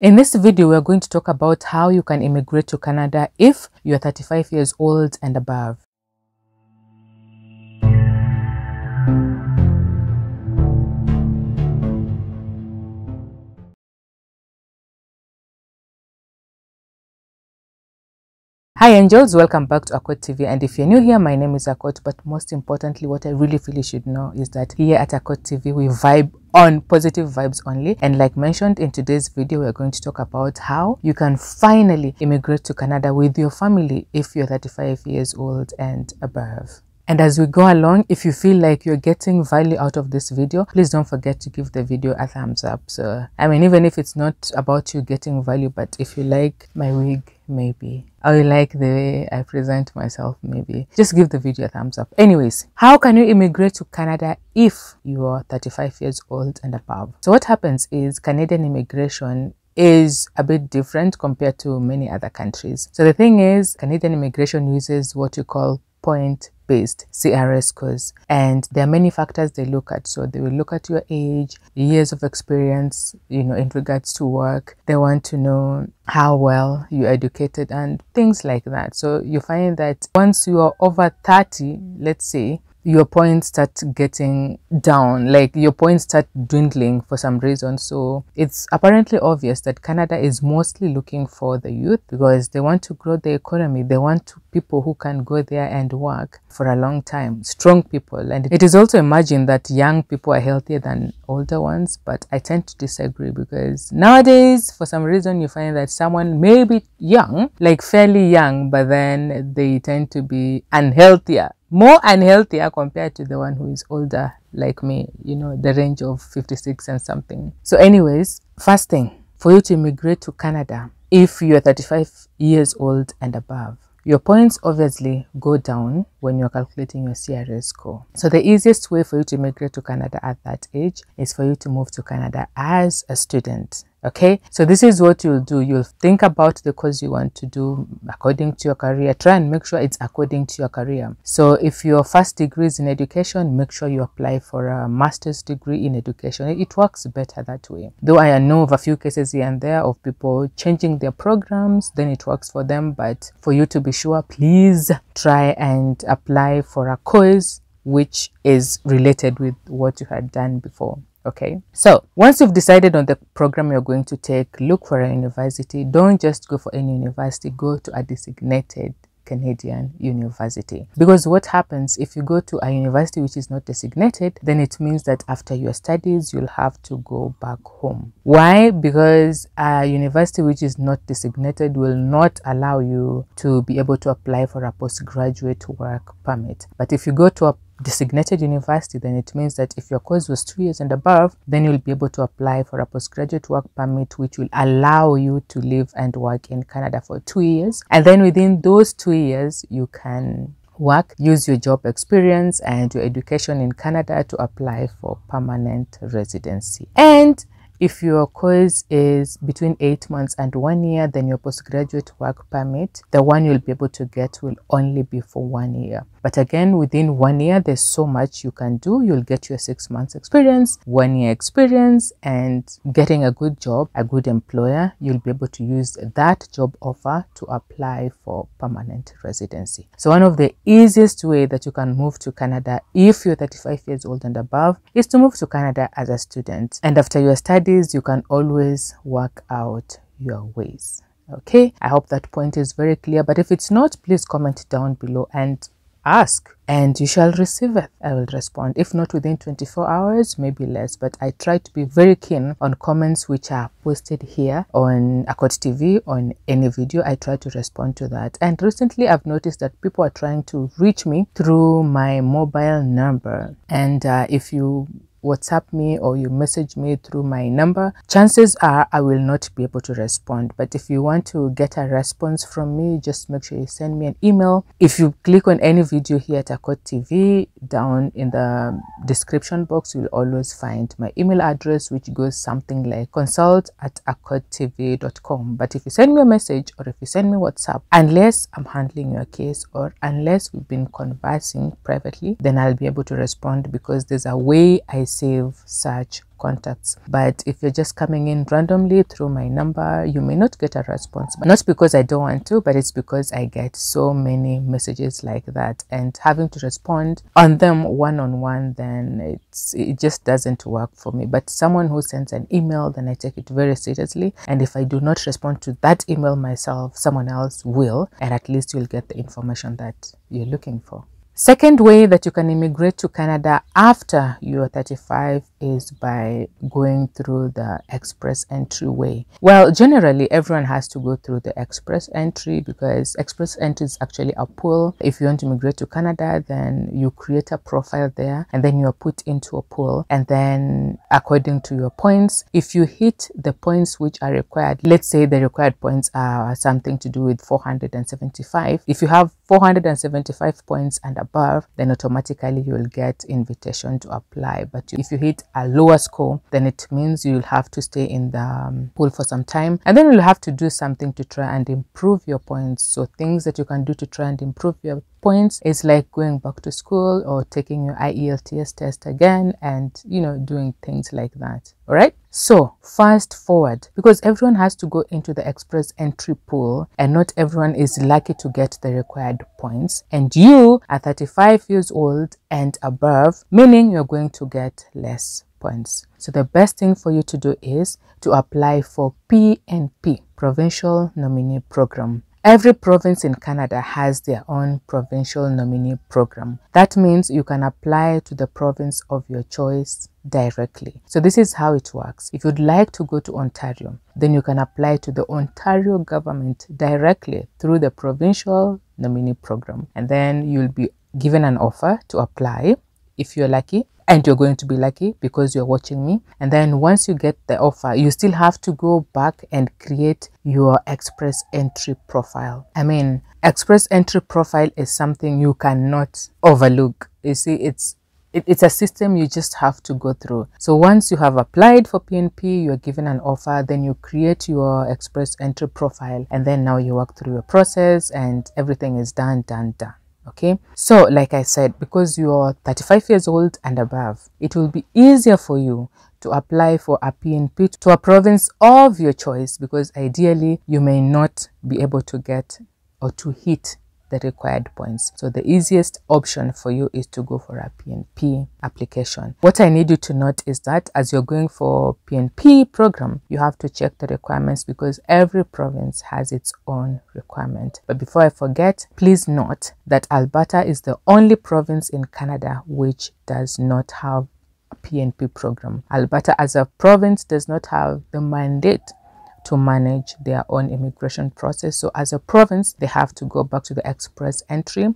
In this video, we're going to talk about how you can immigrate to Canada if you're 35 years old and above. Hi angels, welcome back to Akot TV and if you're new here, my name is Akot. but most importantly what I really feel you should know is that here at Akot TV we vibe on positive vibes only and like mentioned in today's video we're going to talk about how you can finally immigrate to canada with your family if you're 35 years old and above and as we go along, if you feel like you're getting value out of this video, please don't forget to give the video a thumbs up. So, I mean, even if it's not about you getting value, but if you like my wig, maybe I like the way I present myself maybe just give the video a thumbs up anyways how can you immigrate to Canada if you are 35 years old and above so what happens is Canadian immigration is a bit different compared to many other countries so the thing is Canadian immigration uses what you call point based CRS scores. And there are many factors they look at. So they will look at your age, years of experience, you know, in regards to work. They want to know how well you're educated and things like that. So you find that once you are over 30, let's say, your points start getting down, like your points start dwindling for some reason. So it's apparently obvious that Canada is mostly looking for the youth because they want to grow the economy. They want people who can go there and work for a long time, strong people. And it is also imagined that young people are healthier than older ones, but I tend to disagree because nowadays, for some reason, you find that someone may be young, like fairly young, but then they tend to be unhealthier more unhealthier compared to the one who is older like me, you know, the range of 56 and something. So anyways, first thing, for you to immigrate to Canada, if you are 35 years old and above, your points obviously go down when you're calculating your CRS score. So the easiest way for you to immigrate to Canada at that age is for you to move to Canada as a student. Okay, so this is what you'll do. You'll think about the course you want to do according to your career. Try and make sure it's according to your career. So if your first degree is in education, make sure you apply for a master's degree in education. It works better that way. Though I know of a few cases here and there of people changing their programs, then it works for them. But for you to be sure, please try and apply for a course which is related with what you had done before okay so once you've decided on the program you're going to take look for a university don't just go for any university go to a designated Canadian university. Because what happens if you go to a university which is not designated, then it means that after your studies, you'll have to go back home. Why? Because a university which is not designated will not allow you to be able to apply for a postgraduate work permit. But if you go to a designated university, then it means that if your course was two years and above, then you'll be able to apply for a postgraduate work permit, which will allow you to live and work in Canada for two years. And then within those two years, you can work, use your job experience and your education in Canada to apply for permanent residency. And if your course is between eight months and one year, then your postgraduate work permit, the one you'll be able to get, will only be for one year. But again, within one year, there's so much you can do. You'll get your six months experience, one year experience, and getting a good job, a good employer. You'll be able to use that job offer to apply for permanent residency. So one of the easiest way that you can move to Canada if you're 35 years old and above is to move to Canada as a student. And after your studies, you can always work out your ways okay i hope that point is very clear but if it's not please comment down below and Ask and you shall receive it. I will respond. If not within 24 hours, maybe less. But I try to be very keen on comments which are posted here on Accord TV, on any video. I try to respond to that. And recently, I've noticed that people are trying to reach me through my mobile number. And uh, if you WhatsApp me or you message me through my number, chances are I will not be able to respond. But if you want to get a response from me, just make sure you send me an email. If you click on any video here at Akot TV, down in the description box, you'll always find my email address, which goes something like consult at accortv.com. But if you send me a message or if you send me WhatsApp, unless I'm handling your case or unless we've been conversing privately, then I'll be able to respond because there's a way I receive such contacts. But if you're just coming in randomly through my number, you may not get a response. But not because I don't want to, but it's because I get so many messages like that and having to respond on them one on one, then it's it just doesn't work for me. But someone who sends an email, then I take it very seriously. And if I do not respond to that email myself, someone else will, and at least you'll get the information that you're looking for. Second way that you can immigrate to Canada after you're 35 is by going through the express entry way. Well, generally, everyone has to go through the express entry because express entry is actually a pool. If you want to immigrate to Canada, then you create a profile there and then you are put into a pool. And then, according to your points, if you hit the points which are required, let's say the required points are something to do with 475, if you have 475 points and above, then automatically you'll get invitation to apply. But if you hit a lower score, then it means you'll have to stay in the um, pool for some time. And then you'll have to do something to try and improve your points. So things that you can do to try and improve your points is like going back to school or taking your IELTS test again and, you know, doing things like that. All right. So fast forward because everyone has to go into the express entry pool and not everyone is lucky to get the required points and you are 35 years old and above meaning you're going to get less points. So the best thing for you to do is to apply for PNP Provincial Nominee Program. Every province in Canada has their own provincial nominee program. That means you can apply to the province of your choice directly. So this is how it works. If you'd like to go to Ontario, then you can apply to the Ontario government directly through the provincial nominee program. And then you'll be given an offer to apply if you're lucky and you're going to be lucky because you're watching me. And then once you get the offer, you still have to go back and create your express entry profile. I mean, express entry profile is something you cannot overlook. You see, it's it, it's a system you just have to go through. So once you have applied for PNP, you're given an offer, then you create your express entry profile, and then now you work through your process and everything is done, done, done okay so like i said because you're 35 years old and above it will be easier for you to apply for a pnp to a province of your choice because ideally you may not be able to get or to hit the required points. So the easiest option for you is to go for a PNP application. What I need you to note is that as you're going for PNP program, you have to check the requirements because every province has its own requirement. But before I forget, please note that Alberta is the only province in Canada which does not have PNP program. Alberta as a province does not have the mandate to manage their own immigration process. So, as a province, they have to go back to the express entry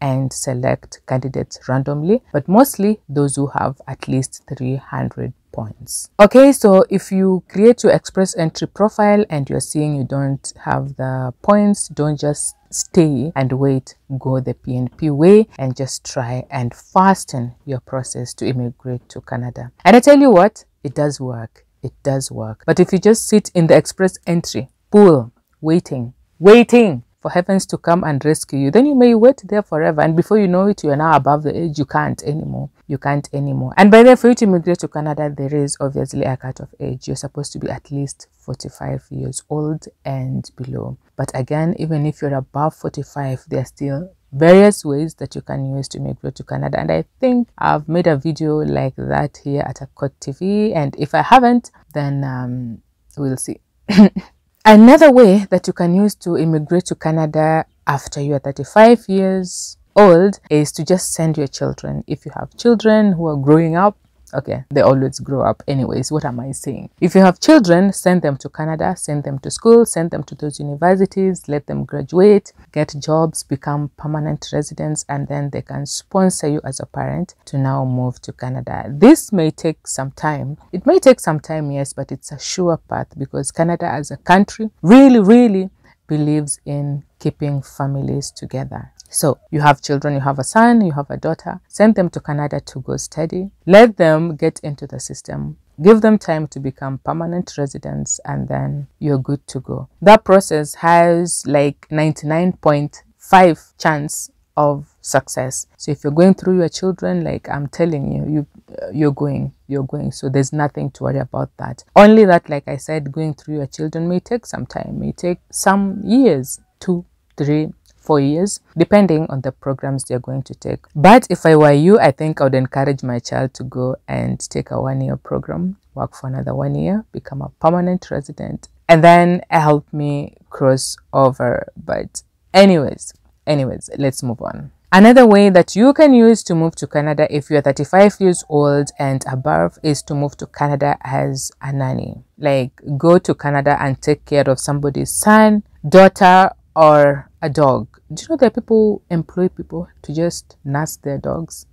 and select candidates randomly, but mostly those who have at least 300 points. Okay, so if you create your express entry profile and you're seeing you don't have the points, don't just stay and wait, go the PNP way and just try and fasten your process to immigrate to Canada. And I tell you what, it does work it does work. But if you just sit in the express entry, pool, waiting, waiting for heavens to come and rescue you, then you may wait there forever. And before you know it, you are now above the age. You can't anymore. You can't anymore. And by the way, for you to immigrate to Canada, there is obviously a cut-off age. You're supposed to be at least 45 years old and below. But again, even if you're above 45, there are still various ways that you can use to migrate to Canada. And I think I've made a video like that here at Accord TV. And if I haven't, then um, we'll see. Another way that you can use to immigrate to Canada after you are 35 years old is to just send your children. If you have children who are growing up, okay they always grow up anyways what am i saying if you have children send them to canada send them to school send them to those universities let them graduate get jobs become permanent residents and then they can sponsor you as a parent to now move to canada this may take some time it may take some time yes but it's a sure path because canada as a country really really believes in keeping families together so you have children, you have a son, you have a daughter, send them to Canada to go study. Let them get into the system. Give them time to become permanent residents and then you're good to go. That process has like 99.5 chance of success. So if you're going through your children, like I'm telling you, you you're going, you're going. So there's nothing to worry about that. Only that, like I said, going through your children may take some time, may take some years, two, three, four years, depending on the programs they're going to take. But if I were you, I think I would encourage my child to go and take a one year program, work for another one year, become a permanent resident, and then help me cross over. But, anyways, anyways, let's move on. Another way that you can use to move to Canada if you're 35 years old and above is to move to Canada as a nanny. Like go to Canada and take care of somebody's son, daughter, or a dog. Do you know that people employ people to just nurse their dogs?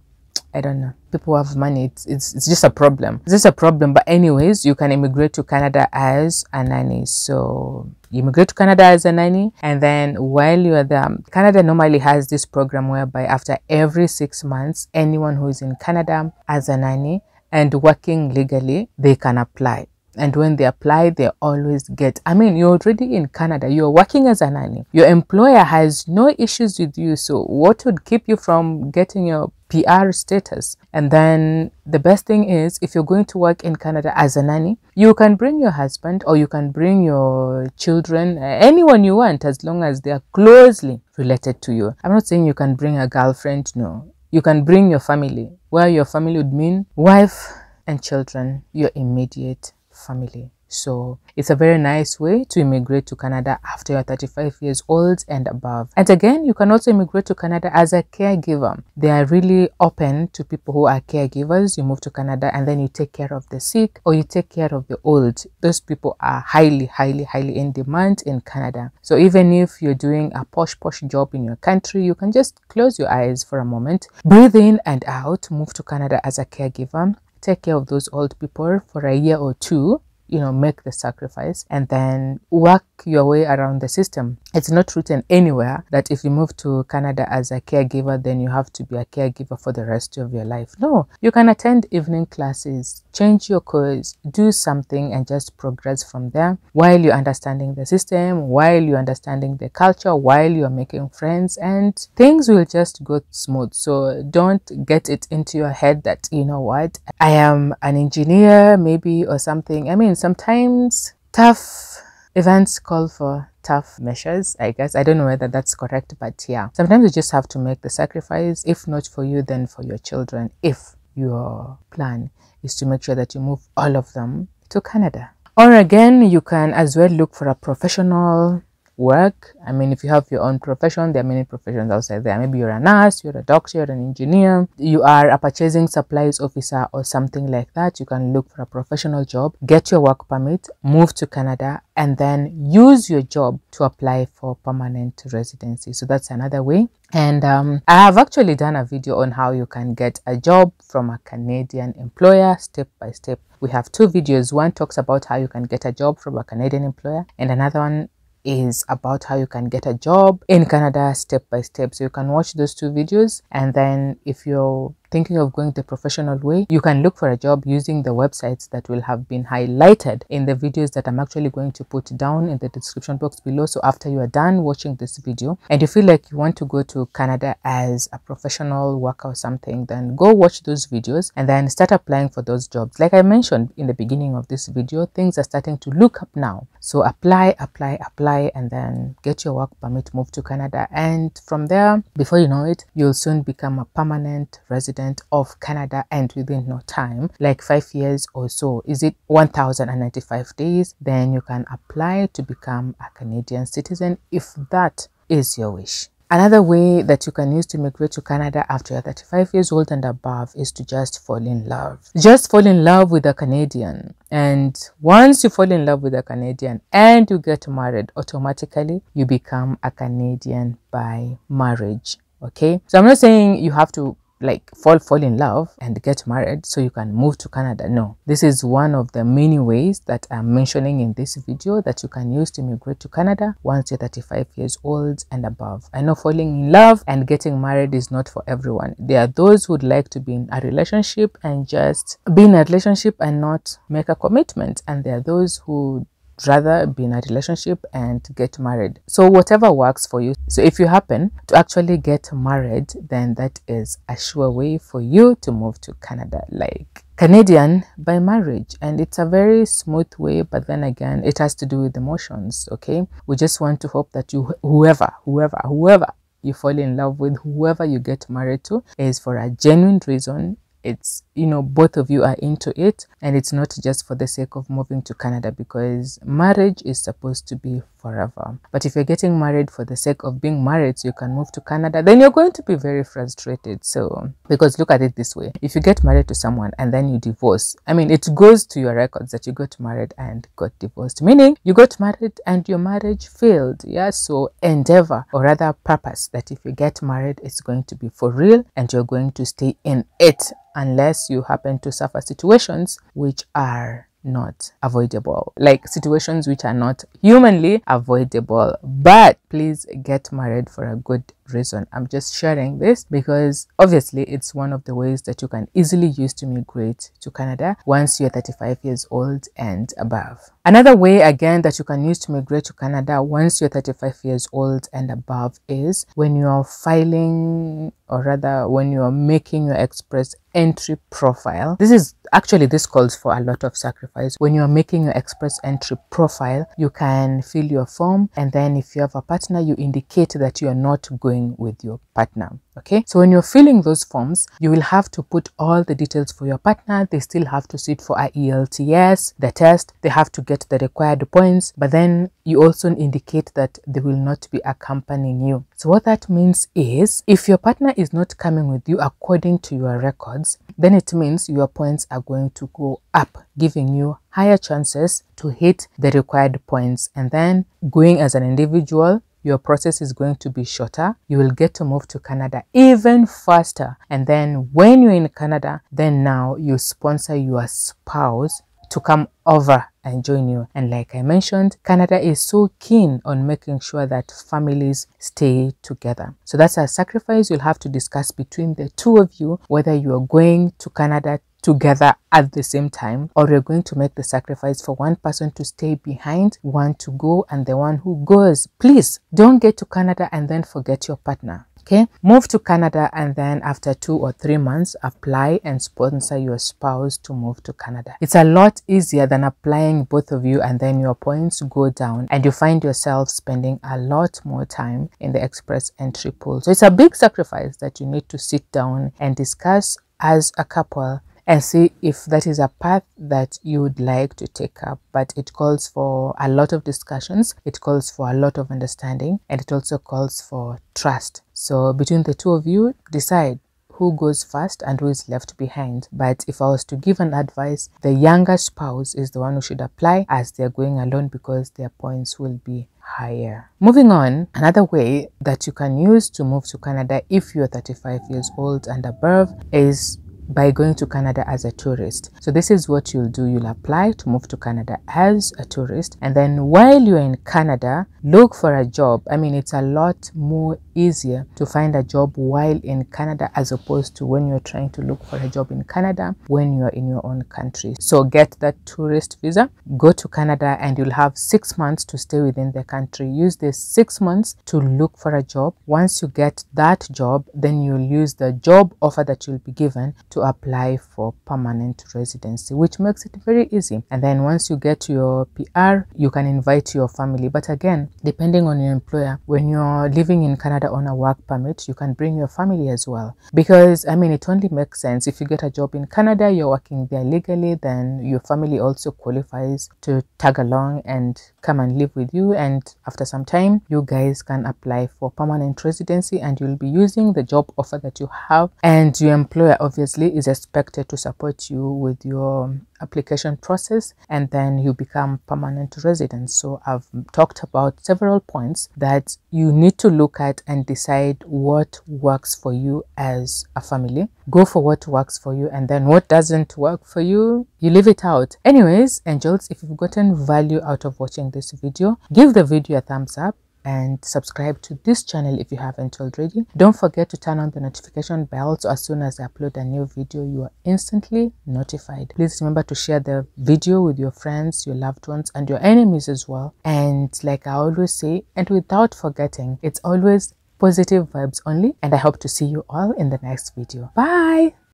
I don't know. People have money. It's, it's, it's just a problem. It's just a problem. But anyways, you can immigrate to Canada as a nanny. So you immigrate to Canada as a nanny. And then while you are there, um, Canada normally has this program whereby after every six months, anyone who is in Canada as a nanny and working legally, they can apply and when they apply they always get i mean you're already in canada you're working as a nanny your employer has no issues with you so what would keep you from getting your PR status. And then the best thing is if you're going to work in Canada as a nanny, you can bring your husband or you can bring your children, anyone you want, as long as they are closely related to you. I'm not saying you can bring a girlfriend, no. You can bring your family, where your family would mean wife and children, your immediate family. So it's a very nice way to immigrate to Canada after you're 35 years old and above. And again, you can also immigrate to Canada as a caregiver. They are really open to people who are caregivers. You move to Canada and then you take care of the sick or you take care of the old. Those people are highly, highly, highly in demand in Canada. So even if you're doing a posh, posh job in your country, you can just close your eyes for a moment, breathe in and out, move to Canada as a caregiver take care of those old people for a year or two you know, make the sacrifice and then work your way around the system. It's not written anywhere that if you move to Canada as a caregiver, then you have to be a caregiver for the rest of your life. No, you can attend evening classes, change your course, do something and just progress from there while you're understanding the system, while you're understanding the culture, while you're making friends and things will just go smooth. So don't get it into your head that, you know what, I am an engineer maybe or something. I mean, sometimes tough events call for tough measures, I guess. I don't know whether that's correct, but yeah. Sometimes you just have to make the sacrifice, if not for you, then for your children, if your plan is to make sure that you move all of them to Canada. Or again, you can as well look for a professional work. I mean, if you have your own profession, there are many professions outside there. Maybe you're a nurse, you're a doctor, you're an engineer, you are a purchasing supplies officer or something like that. You can look for a professional job, get your work permit, move to Canada, and then use your job to apply for permanent residency. So that's another way. And um, I have actually done a video on how you can get a job from a Canadian employer step by step. We have two videos. One talks about how you can get a job from a Canadian employer and another one is about how you can get a job in Canada step by step. So you can watch those two videos and then if you're thinking of going the professional way, you can look for a job using the websites that will have been highlighted in the videos that I'm actually going to put down in the description box below. So after you are done watching this video and you feel like you want to go to Canada as a professional worker or something, then go watch those videos and then start applying for those jobs. Like I mentioned in the beginning of this video, things are starting to look up now. So apply, apply, apply, and then get your work permit, move to Canada. And from there, before you know it, you'll soon become a permanent resident president of Canada and within no time, like five years or so, is it 1095 days, then you can apply to become a Canadian citizen if that is your wish. Another way that you can use to migrate to Canada after you're 35 years old and above is to just fall in love. Just fall in love with a Canadian. And once you fall in love with a Canadian and you get married, automatically you become a Canadian by marriage. Okay, so I'm not saying you have to like fall fall in love and get married so you can move to canada no this is one of the many ways that i'm mentioning in this video that you can use to migrate to canada once you're 35 years old and above i know falling in love and getting married is not for everyone there are those who'd like to be in a relationship and just be in a relationship and not make a commitment and there are those who rather be in a relationship and get married. So, whatever works for you. So, if you happen to actually get married, then that is a sure way for you to move to Canada. Like, Canadian by marriage, and it's a very smooth way, but then again, it has to do with emotions. Okay, we just want to hope that you, whoever, whoever, whoever you fall in love with, whoever you get married to, is for a genuine reason. It's you know both of you are into it and it's not just for the sake of moving to Canada because marriage is supposed to be forever but if you're getting married for the sake of being married so you can move to Canada then you're going to be very frustrated so because look at it this way if you get married to someone and then you divorce I mean it goes to your records that you got married and got divorced meaning you got married and your marriage failed yeah so endeavor or rather purpose that if you get married it's going to be for real and you're going to stay in it unless you happen to suffer situations which are not avoidable, like situations which are not humanly avoidable. But please get married for a good reason. I'm just sharing this because obviously it's one of the ways that you can easily use to migrate to Canada once you're 35 years old and above. Another way again that you can use to migrate to Canada once you're 35 years old and above is when you are filing or rather when you are making your express entry profile. This is actually this calls for a lot of sacrifice. When you are making your express entry profile, you can fill your form and then if you have a partner you indicate that you are not going going with your partner okay so when you're filling those forms you will have to put all the details for your partner they still have to sit for IELTS the test they have to get the required points but then you also indicate that they will not be accompanying you so what that means is if your partner is not coming with you according to your records then it means your points are going to go up giving you higher chances to hit the required points and then going as an individual your process is going to be shorter. You will get to move to Canada even faster. And then when you're in Canada, then now you sponsor your spouse to come over and join you. And like I mentioned, Canada is so keen on making sure that families stay together. So that's a sacrifice you'll have to discuss between the two of you whether you are going to Canada together at the same time or you're going to make the sacrifice for one person to stay behind one to go and the one who goes please don't get to canada and then forget your partner okay move to canada and then after two or three months apply and sponsor your spouse to move to canada it's a lot easier than applying both of you and then your points go down and you find yourself spending a lot more time in the express entry pool so it's a big sacrifice that you need to sit down and discuss as a couple and see if that is a path that you would like to take up. But it calls for a lot of discussions, it calls for a lot of understanding, and it also calls for trust. So, between the two of you, decide who goes first and who is left behind. But if I was to give an advice, the younger spouse is the one who should apply as they're going alone because their points will be higher. Moving on, another way that you can use to move to Canada if you're 35 years old and above is by going to Canada as a tourist. So this is what you'll do. You'll apply to move to Canada as a tourist. And then while you're in Canada, look for a job. I mean, it's a lot more easier to find a job while in Canada as opposed to when you're trying to look for a job in Canada when you're in your own country. So get that tourist visa, go to Canada and you'll have six months to stay within the country. Use the six months to look for a job. Once you get that job, then you'll use the job offer that you'll be given to apply for permanent residency, which makes it very easy. And then once you get your PR, you can invite your family. But again, depending on your employer, when you're living in Canada on a work permit, you can bring your family as well. Because, I mean, it only makes sense if you get a job in Canada, you're working there legally, then your family also qualifies to tag along and come and live with you. And after some time, you guys can apply for permanent residency and you'll be using the job offer that you have. And your employer obviously is expected to support you with your application process and then you become permanent resident. So I've talked about several points that you need to look at and decide what works for you as a family. Go for what works for you and then what doesn't work for you, you leave it out. Anyways, angels, if you've gotten value out of watching this video, give the video a thumbs up and subscribe to this channel if you haven't already. Don't forget to turn on the notification bell so as soon as I upload a new video, you are instantly notified. Please remember to share the video with your friends, your loved ones, and your enemies as well. And like I always say, and without forgetting, it's always positive vibes only. And I hope to see you all in the next video. Bye!